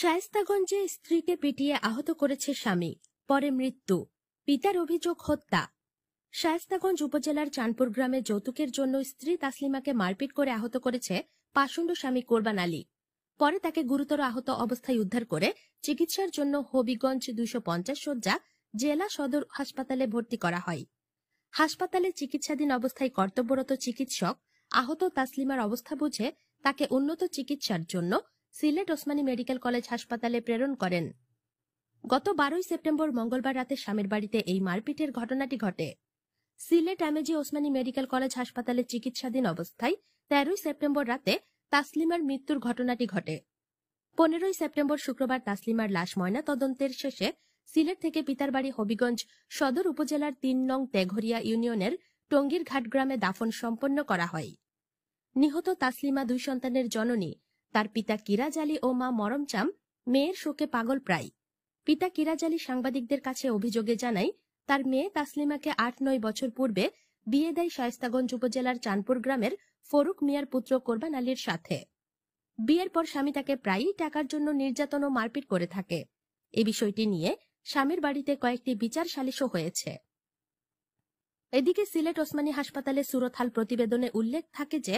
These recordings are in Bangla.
শায়স্তাগঞ্জে স্ত্রীকে পিটিয়ে আহত করেছে স্বামী পরে মৃত্যু পিতার অভিযোগ হত্যা শায়স্তাগঞ্জ উপজেলার চানপুর গ্রামে যৌতুকের জন্য স্ত্রী তাসলিমাকে মারপিট করে আহত করেছে পাষণ্ড স্বামী কোরবান আলী পরে তাকে গুরুতর আহত অবস্থায় উদ্ধার করে চিকিৎসার জন্য হবিগঞ্জ দুশো পঞ্চাশ শয্যা জেলা সদর হাসপাতালে ভর্তি করা হয় হাসপাতালে চিকিৎসাধীন অবস্থায় কর্তব্যরত চিকিৎসক আহত তাসলিমার অবস্থা বুঝে তাকে উন্নত চিকিৎসার জন্য সিলেট ওসমানী মেডিকেল কলেজ হাসপাতালে প্রেরণ করেন গত বারোই সেপ্টেম্বর মঙ্গলবার রাতে স্বামীর বাড়িতে এই মারপিটের ঘটনাটি ঘটে সিলেট আমেজি ওসমানী মেডিকেল কলেজ হাসপাতালে চিকিৎসাধীন অবস্থায় তেরোই সেপ্টেম্বর রাতে তাসলিমার মৃত্যুর ঘটনাটি ঘটে পনেরোই সেপ্টেম্বর শুক্রবার তাসলিমার লাশ ময়না তদন্তের শেষে সিলেট থেকে পিতার বাড়ি হবিগঞ্জ সদর উপজেলার তিন নং তেঘরিয়া ইউনিয়নের টঙ্গীর ঘাট গ্রামে দাফন সম্পন্ন করা হয় নিহত তাসলিমা দুই সন্তানের জননী তার পিতা কিরাজ আলী ও মা মরমচাম মেয়ের শোকে পাগল প্রায় পিতা কিরাজ আলী সাংবাদিকদের কাছে অভিযোগে জানায় তার মেয়ে তাসলিমাকে আট নয় বছর পূর্বে বিয়ে দেয় শায়স্তাগঞ্জ উপজেলার চাঁদপুর গ্রামের ফরুক মিয়ার পুত্র কোরবান আলীর সাথে বিয়ের পর স্বামী তাকে প্রায়ই টাকার জন্য নির্যাতন ও মারপিট করে থাকে এ বিষয়টি নিয়ে স্বামীর বাড়িতে কয়েকটি বিচার সালিশও হয়েছে এদিকে সিলেট ওসমানী হাসপাতালে সুরথাল প্রতিবেদনে উল্লেখ থাকে যে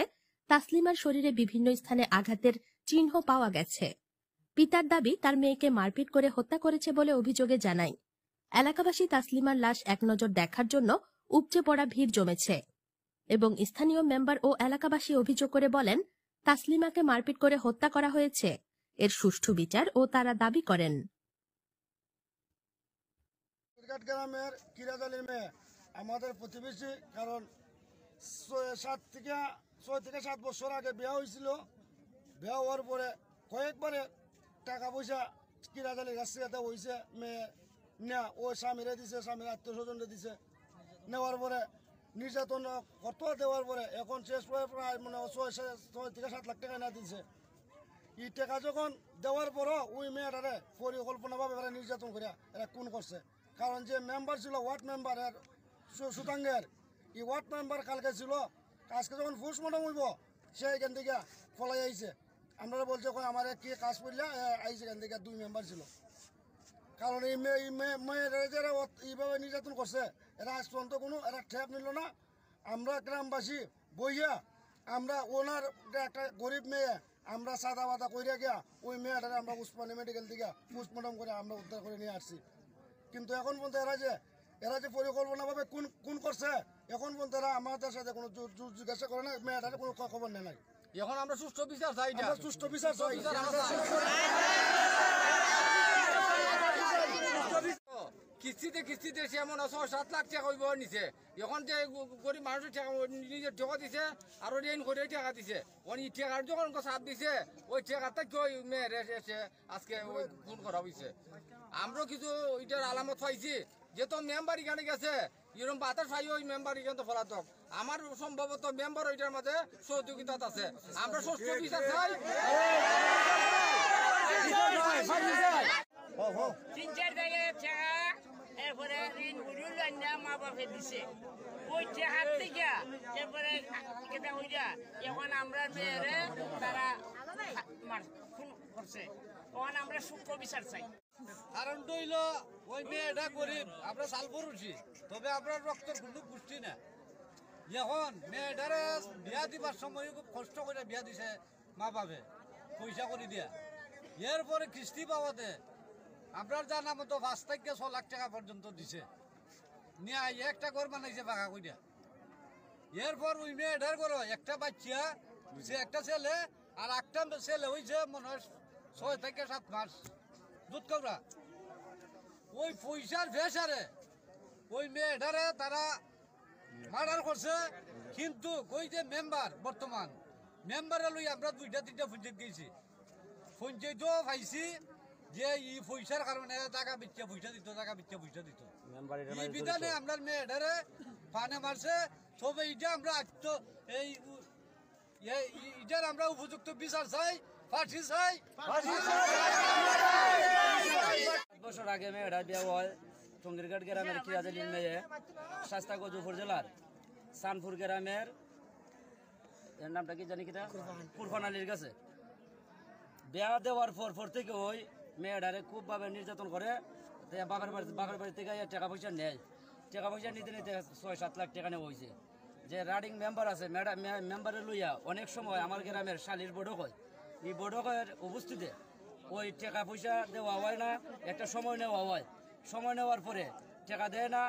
তাসলিমার শরীরে বিভিন্ন স্থানে আঘাতের চিহ্ন পাওয়া গেছে পিতার দাবি তার মেয়েকে মারপিট করে হত্যা করেছে বলে অভিযোগে জানাই এলাকাবাসী তাসলিমার লাশ এক নজর দেখার জন্য উপচে পড়া ভিড় জমেছে এবং স্থানীয় মেম্বার ও এলাকাবাসী অভিযোগ করে বলেন তাসলিমাকে মারপিট করে হত্যা করা হয়েছে এর সুষ্ঠু বিচার ও তারা দাবি করেন আমাদের প্রতিবেশী কারণ সাত থেকে ছয় থেকে সাত বছর আগে বিয়া হয়েছিল বিয়া হওয়ার পরে কয়েকবারে টাকা পয়সা কিরা জালি রাস্তাতে হয়েছে মেয়ে না ও স্বামীরা দিছে স্বামীর আত্মীয় স্বজনরা দিছে নেওয়ার পরে নির্যাতন কত দেওয়ার পরে এখন শেষ প্রায় মানে ছয় ছয় থেকে সাত লাখ টাকা না দিছে ই টাকা যখন দেওয়ার পরও ওই মেয়েটারে পরিকল্পনাভাবে এরা নির্যাতন করিয়া এরা কোন করছে কারণ যে মেম্বার ছিল ওয়ার্ড মেম্বার সুতাঙ্গের এই ওয়ার্ড মেম্বার কালকে ছিল কাজকে যখন পোস্টমর্টম হইব সে এখান থেকে ফলাই আইছে আপনারা বলছে ওখানে আমার কে কাজ করলে আইছে এখান থেকে দুই মেম্বার ছিল কারণ এই মেয়ে মেয়েরা যারা এইভাবে নির্যাতন করছে এরা আজ পর্যন্ত কোনো এরা ঠেপ নিল না আমরা গ্রামবাসী বইয়া আমরা ওনার একটা গরিব মেয়ে আমরা সাদা বাদা কইরা গিয়া ওই মেয়েটারে আমরা উসমানী মেডিকেল থেকে পোস্টমর্টম করে আমরা উদ্ধার করে নিয়ে আসছি কিন্তু এখন পর্যন্ত এরা যে এরা যে পরিকল্পনাভাবে কোন কোন করছে এখন পর্যন্ত তারা আমাদের সাথে কোনো জিজ্ঞাসা করে না মেয়েটার কোনো খবর নেয় নাই এখন আমরা সুস্থ বিচার চাই সুষ্ঠু বিচার চাই কিস্তিতে কিস্তিতে সে এমন আছে সাত লাখ টাকা ব্যবহার নিছে এখন যে গরিব মানুষের টাকা নিজের টাকা দিছে আর ঋণ করে টাকা দিছে ওই টাকার যখন সাপ দিছে ওই টাকাটা কই মেয়ে এসে আজকে ওই ফোন করা হয়েছে আমরাও কিছু ওইটার আলামত পাইছি যে তো মেম্বার এখানে গেছে এরকম বাতাস পাই ওই মেম্বার এখানে ফলাতক আমার সম্ভবত মেম্বার ওইটার মাঝে সহযোগিতা আছে আমরা সুস্থ বিচার চাই তিন চার জায়গায় এরপরে ঋণ বুড়িও লাইনা মা বাপে দিছে ওই হাত থেকে এরপরে কেটা হয়ে যা এখন আমরা মেয়েরে তারা খুন করছে তখন আমরা সূক্ষ্ম বিচার চাই কারণ হইল ওই মেয়েটা গরিব আমরা সালপুর উঠি তবে আমরা রক্তের কোনো পুষ্টি না এখন মেয়েটারে বিয়া দিবার সময় খুব কষ্ট করে বিয়া দিছে মা বাপে পয়সা করে দিয়া এরপরে কিস্তি পাওয়াতে আপনার জানা মতো পাঁচ থেকে ছ লাখ টাকা পর্যন্ত দিছে নিয়ে আই একটা ঘর বানাইছে পাকা কইটা এরপর ওই মেয়ে এটার করো একটা বাচ্চা হয়েছে একটা ছেলে আর একটা ছেলে হয়েছে মনে হয় ছয় থেকে সাত মাস দুধ কবরা ওই পয়সার ভেসারে ওই মেয়েটারে তারা মার্ডার করছে কিন্তু ওই যে মেম্বার বর্তমান মেম্বারে লই আমরা দুইটা তিনটা পঞ্চায়েত গেছি পঞ্চায়েতও পাইছি যে ই পয়সার কারণে টাকা বিচ্ছে পয়সা দিত টাকা বিচ্ছে পয়সা দিত ই মানে বিধানে আমরা মেয়েটারে ফানে মারছে সবে এটা আমরা আত্ম এই এটার আমরা উপযুক্ত বিচার চাই ফাঁসি চাই বছর আগে মেয়েটার বিয়ে হয় টঙ্গিরঘাট গ্রামের কিরাজালিন মেয়ে শাস্তা গজুপুর জেলার সানপুর গ্রামের এর নামটা কি জানি কিনা কুরফান আলীর কাছে বিয়া দেওয়ার পর পর থেকে ওই মেয়েটারে খুব ভাবে নির্যাতন করে বাগার বাড়ি বাবার বাড়ি থেকে টাকা পয়সা নেয় টাকা পয়সা নিতে নিতে ছয় সাত লাখ টাকা নেওয়া হয়েছে যে রাডিং মেম্বার আছে ম্যাডাম মেম্বারে লইয়া অনেক সময় আমার গ্রামের শালির বৈঠক হয় এই বৈঠকের উপস্থিতে ওই টাকা পয়সা দেওয়া হয় না একটা সময় নেওয়া হয় সময় নেওয়ার পরে টাকা দেয় না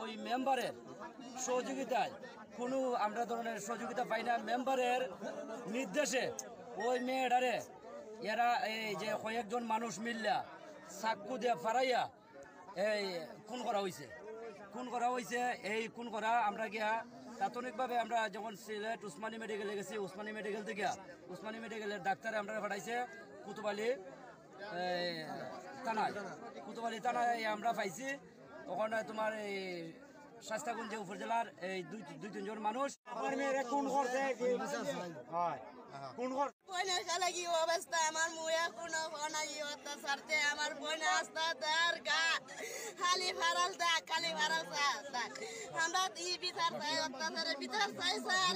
ওই মেম্বারের সহযোগিতায় কোনো আমরা ধরনের সহযোগিতা পাই না মেম্বারের নির্দেশে ওই মেয়েটারে এরা এই যে কয়েকজন মানুষ মিল্লা সাক্ষু দিয়ে ফারাইয়া এই খুন করা হয়েছে খুন করা হয়েছে এই খুন করা আমরা গিয়া তাৎক্ষণিকভাবে আমরা যখন সিলেট উসমানী মেডিকেলে গেছি উসমানী মেডিকেল থেকে উসমানী মেডিকেলের ডাক্তারে আমরা পাঠাইছে কুতুবালি থানায় কুতুবালি থানায় আমরা পাইছি ওখানে তোমার এই শাস্তাগঞ্জ উপজেলার এই দুই দুই তিনজন মানুষ আমার কোন হ্যাঁ। কোন খালা কি অবস্থা আমার মুয়া কোন অত্যাচারতে আমার আস্তা গা খালি দা খালি দা আমরা ই বিচার চাই অত্যাচারের বিচার চাই স্যার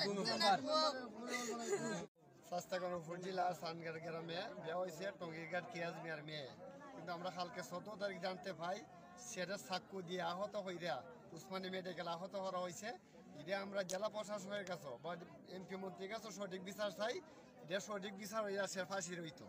শাস্তাগঞ্জ উপজেলার সানগার গ্রামে বিয়া হয়েছে টঙ্গিঘাট কিয়াজ মেয়ে কিন্তু আমরা কালকে চোদ্দ তারিখ জানতে পাই সেটা সাক্ষ্য দিয়ে আহত হইয়া উসমানী মেডিকেল আহত করা হয়েছে এটা আমরা জেলা প্রশাসনের কাছে বা এমপি মন্ত্রীর কাছে সঠিক বিচার চাই এটা সঠিক বিচার হয়ে আসে ফাঁসি রইতো